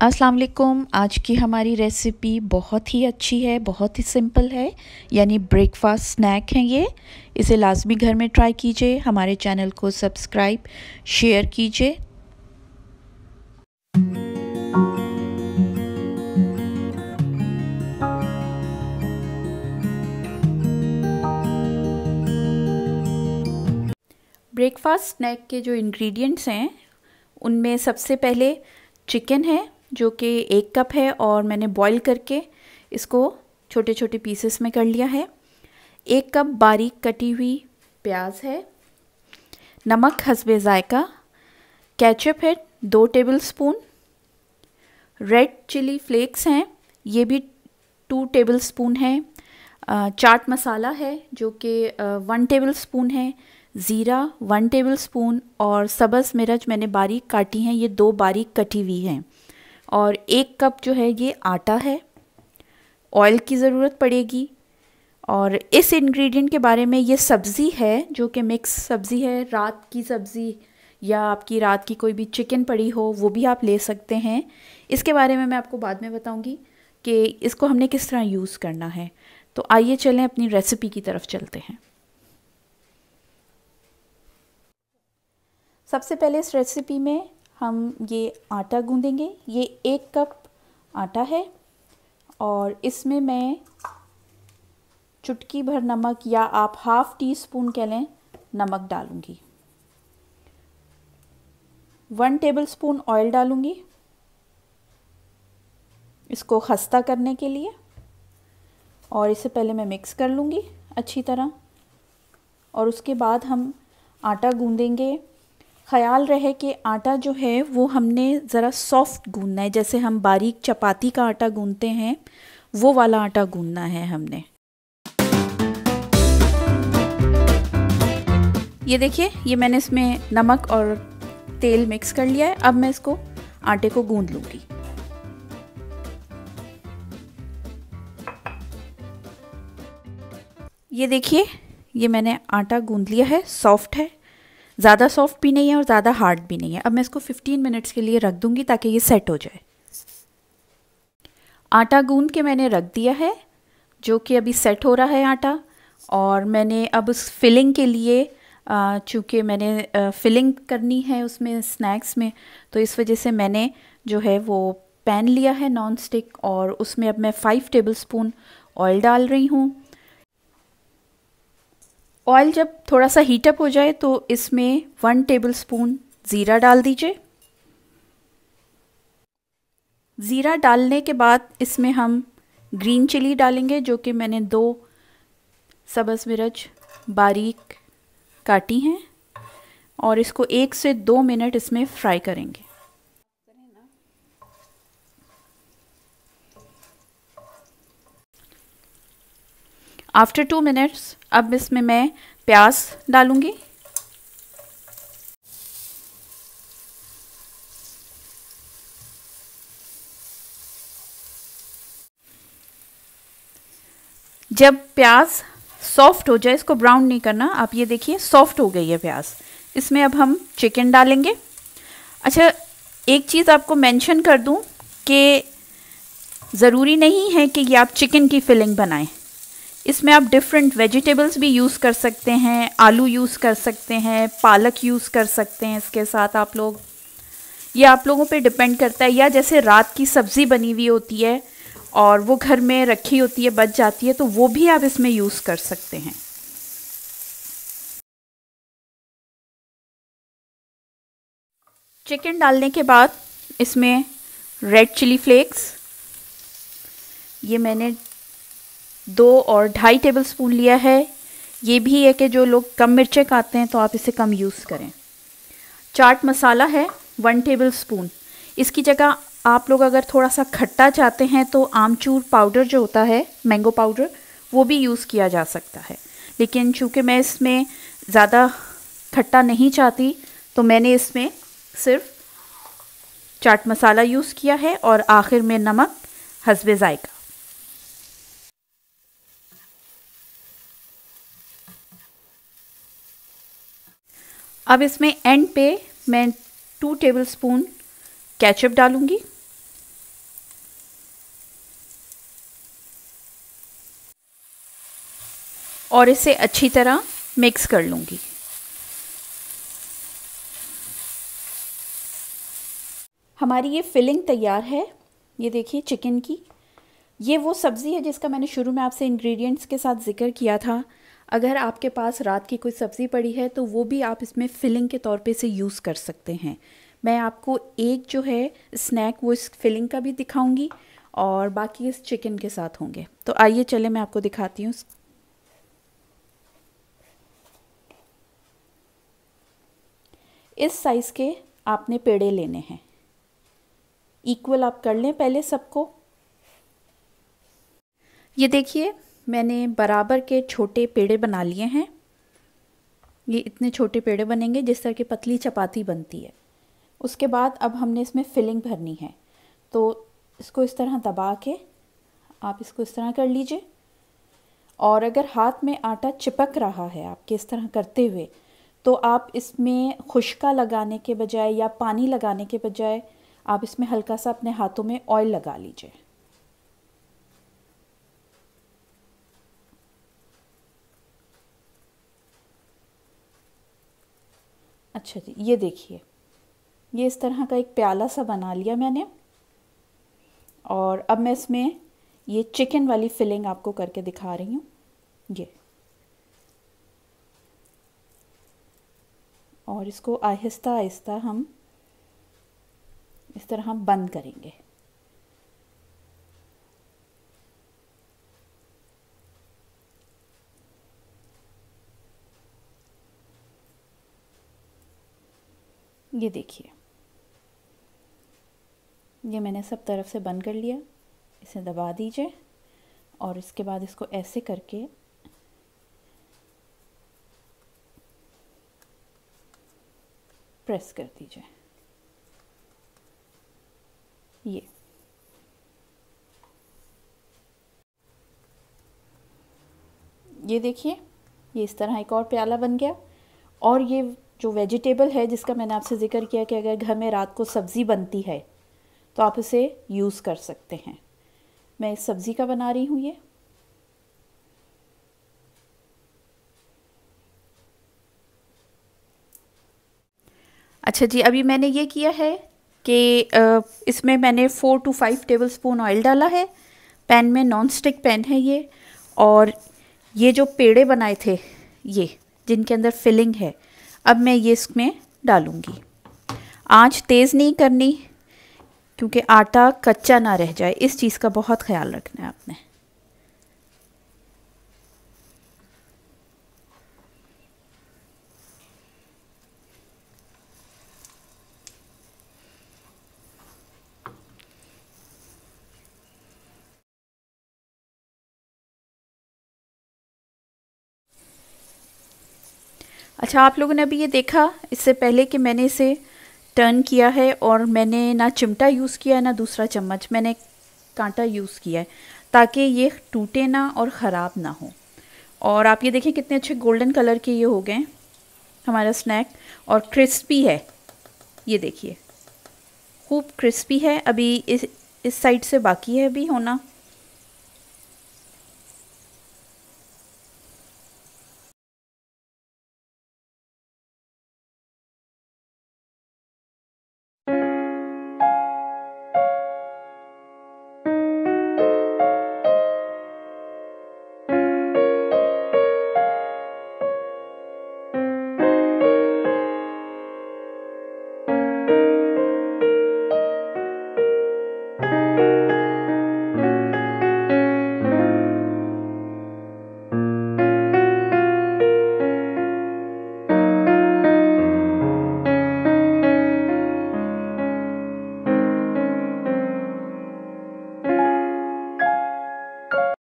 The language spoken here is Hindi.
असलकुम आज की हमारी रेसिपी बहुत ही अच्छी है बहुत ही सिंपल है यानी ब्रेकफास्ट स्नैक है ये इसे लाजमी घर में ट्राई कीजिए हमारे चैनल को सब्सक्राइब शेयर कीजिए ब्रेकफास्ट स्नैक के जो इंग्रेडिएंट्स हैं उनमें सबसे पहले चिकन है जो कि एक कप है और मैंने बॉईल करके इसको छोटे छोटे पीसेस में कर लिया है एक कप बारीक कटी हुई प्याज है नमक हसबे ज़ायका कैचअप है दो tablespoon red chilli flakes हैं ये भी टू टेबल स्पून है चाट मसाला है जो कि वन टेबल स्पून है ज़ीरा वन टेबल स्पून और सबस मिर्च मैंने बारीक काटी हैं ये दो बारीक कटी हुई हैं और एक कप जो है ये आटा है ऑयल की ज़रूरत पड़ेगी और इस इंग्रेडिएंट के बारे में ये सब्ज़ी है जो कि मिक्स सब्ज़ी है रात की सब्ज़ी या आपकी रात की कोई भी चिकन पड़ी हो वो भी आप ले सकते हैं इसके बारे में मैं आपको बाद में बताऊंगी कि इसको हमने किस तरह यूज़ करना है तो आइए चलें अपनी रेसिपी की तरफ चलते हैं सबसे पहले इस रेसिपी में हम ये आटा गूंदेंगे ये एक कप आटा है और इसमें मैं चुटकी भर नमक या आप हाफ टी स्पून कह लें नमक डालूंगी वन टेबल स्पून ऑयल डालूंगी इसको खस्ता करने के लिए और इसे पहले मैं मिक्स कर लूँगी अच्छी तरह और उसके बाद हम आटा गूंदेंगे ख्याल रहे कि आटा जो है वो हमने ज़रा सॉफ्ट गूंदना है जैसे हम बारीक चपाती का आटा गूँधते हैं वो वाला आटा गूंदना है हमने ये देखिए ये मैंने इसमें नमक और तेल मिक्स कर लिया है अब मैं इसको आटे को गूंद लूँगी ये देखिए ये मैंने आटा गूंद लिया है सॉफ्ट है ज़्यादा सॉफ्ट भी नहीं है और ज़्यादा हार्ड भी नहीं है अब मैं इसको 15 मिनट्स के लिए रख दूँगी ताकि ये सेट हो जाए आटा गूंद के मैंने रख दिया है जो कि अभी सेट हो रहा है आटा और मैंने अब उस फिलिंग के लिए चूँकि मैंने फिलिंग करनी है उसमें स्नैक्स में तो इस वजह से मैंने जो है वो पैन लिया है नॉन स्टिक और उसमें अब मैं फ़ाइव टेबल स्पून ऑयल डाल रही हूँ ऑयल जब थोड़ा सा हीटअप हो जाए तो इसमें वन टेबल स्पून ज़ीरा डाल दीजिए ज़ीरा डालने के बाद इसमें हम ग्रीन चिली डालेंगे जो कि मैंने दो सब्ज़ मिर्च बारीक काटी हैं और इसको एक से दो मिनट इसमें फ्राई करेंगे आफ्टर टू मिनट्स अब इसमें मैं प्याज डालूंगी जब प्याज सॉफ्ट हो जाए इसको ब्राउन नहीं करना आप ये देखिए सॉफ्ट हो गई है प्याज इसमें अब हम चिकन डालेंगे अच्छा एक चीज़ आपको मेंशन कर दूं कि ज़रूरी नहीं है कि ये आप चिकन की फिलिंग बनाएं इसमें आप डिफरेंट वेजिटेबल्स भी यूज़ कर सकते हैं आलू यूज़ कर सकते हैं पालक यूज़ कर सकते हैं इसके साथ आप लोग ये आप लोगों पे डिपेंड करता है या जैसे रात की सब्ज़ी बनी हुई होती है और वो घर में रखी होती है बच जाती है तो वो भी आप इसमें यूज़ कर सकते हैं चिकन डालने के बाद इसमें रेड चिली फ्लेक्स ये मैंने दो और ढाई टेबल स्पून लिया है ये भी है कि जो लोग कम मिर्चें खाते हैं तो आप इसे कम यूज़ करें चाट मसाला है वन टेबल स्पून इसकी जगह आप लोग अगर थोड़ा सा खट्टा चाहते हैं तो आमचूर पाउडर जो होता है मैंगो पाउडर वो भी यूज़ किया जा सकता है लेकिन चूँकि मैं इसमें ज़्यादा खट्टा नहीं चाहती तो मैंने इसमें सिर्फ चाट मसाला यूज़ किया है और आखिर में नमक हसबे ज़ायका अब इसमें एंड पे मैं टू टेबल स्पून कैचअप डालूंगी और इसे अच्छी तरह मिक्स कर लूँगी हमारी ये फिलिंग तैयार है ये देखिए चिकन की ये वो सब्ज़ी है जिसका मैंने शुरू में आपसे इंग्रेडिएंट्स के साथ ज़िक्र किया था अगर आपके पास रात की कोई सब्ज़ी पड़ी है तो वो भी आप इसमें फिलिंग के तौर पे से यूज़ कर सकते हैं मैं आपको एक जो है स्नैक वो इस फिलिंग का भी दिखाऊंगी और बाकी इस चिकन के साथ होंगे तो आइए चले मैं आपको दिखाती हूँ इस साइज़ के आपने पेड़े लेने हैं इक्वल आप कर लें पहले सबको ये देखिए मैंने बराबर के छोटे पेड़े बना लिए हैं ये इतने छोटे पेड़े बनेंगे जिस तरह की पतली चपाती बनती है उसके बाद अब हमने इसमें फिलिंग भरनी है तो इसको इस तरह दबा के आप इसको इस तरह कर लीजिए और अगर हाथ में आटा चिपक रहा है आपके इस तरह करते हुए तो आप इसमें खुशका लगाने के बजाय या पानी लगाने के बजाय आप इसमें हल्का सा अपने हाथों में ऑयल लगा लीजिए अच्छा जी ये देखिए ये इस तरह का एक प्याला सा बना लिया मैंने और अब मैं इसमें ये चिकन वाली फिलिंग आपको करके दिखा रही हूँ ये और इसको आहिस्ता आहिस्ता हम इस तरह हम बंद करेंगे ये देखिए ये मैंने सब तरफ से बंद कर लिया इसे दबा दीजिए और इसके बाद इसको ऐसे करके प्रेस कर दीजिए ये ये देखिए ये इस तरह एक और प्याला बन गया और ये जो वेजिटेबल है जिसका मैंने आपसे ज़िक्र किया कि अगर घर में रात को सब्ज़ी बनती है तो आप उसे यूज़ कर सकते हैं मैं इस सब्ज़ी का बना रही हूँ ये अच्छा जी अभी मैंने ये किया है कि इसमें मैंने four to five tablespoon oil डाला है पैन में नॉन स्टिक पैन है ये और ये जो पेड़े बनाए थे ये जिनके अंदर फिलिंग है अब मैं ये इसमें डालूँगी आँच तेज़ नहीं करनी क्योंकि आटा कच्चा ना रह जाए इस चीज़ का बहुत ख्याल रखना है आपने अच्छा आप लोगों ने अभी ये देखा इससे पहले कि मैंने इसे टर्न किया है और मैंने ना चिमटा यूज़ किया है ना दूसरा चम्मच मैंने कांटा यूज़ किया है ताकि ये टूटे ना और ख़राब ना हो और आप ये देखें कितने अच्छे गोल्डन कलर के ये हो गए हमारा स्नैक और क्रिस्पी है ये देखिए खूब क्रिस्पी है अभी इस इस साइड से बाकी है अभी होना